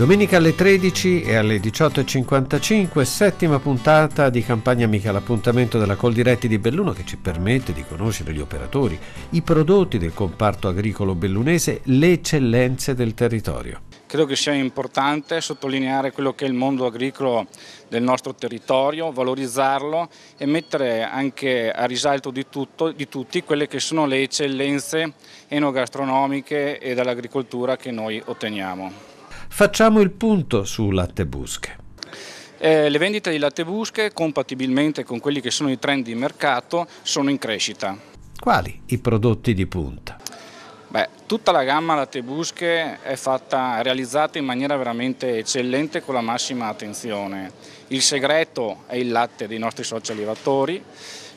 Domenica alle 13 e alle 18.55, settima puntata di Campagna Amica, l'appuntamento della Coldiretti di Belluno che ci permette di conoscere gli operatori, i prodotti del comparto agricolo bellunese, le eccellenze del territorio. Credo che sia importante sottolineare quello che è il mondo agricolo del nostro territorio, valorizzarlo e mettere anche a risalto di, tutto, di tutti quelle che sono le eccellenze enogastronomiche e dall'agricoltura che noi otteniamo. Facciamo il punto su Lattebusche. Eh, le vendite di lattebusche, compatibilmente con quelli che sono i trend di mercato, sono in crescita. Quali i prodotti di punta? Beh, tutta la gamma lattebusche è fatta, realizzata in maniera veramente eccellente con la massima attenzione. Il segreto è il latte dei nostri soci allevatori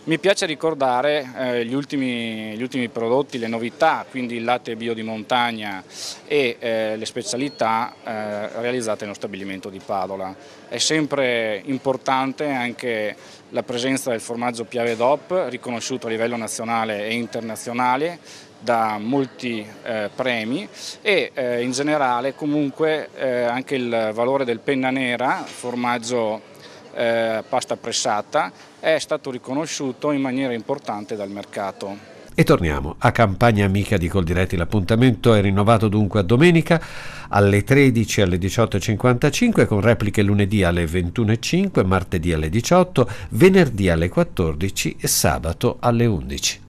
mi piace ricordare eh, gli, ultimi, gli, ultimi, prodotti, le novità, quindi il latte bio di montagna e eh, le specialità eh, realizzate nello stabilimento di Padola. È sempre importante anche la presenza del formaggio Piave DOP, riconosciuto a livello nazionale e internazionale, da molti eh, premi e eh, in generale comunque eh, anche il valore del penna nera, formaggio eh, pasta pressata, è stato riconosciuto in maniera importante dal mercato. E torniamo a Campagna Amica di Coldiretti. L'appuntamento è rinnovato dunque a domenica alle 13 alle 18.55 con repliche lunedì alle 21.05, martedì alle 18, venerdì alle 14 e sabato alle 11.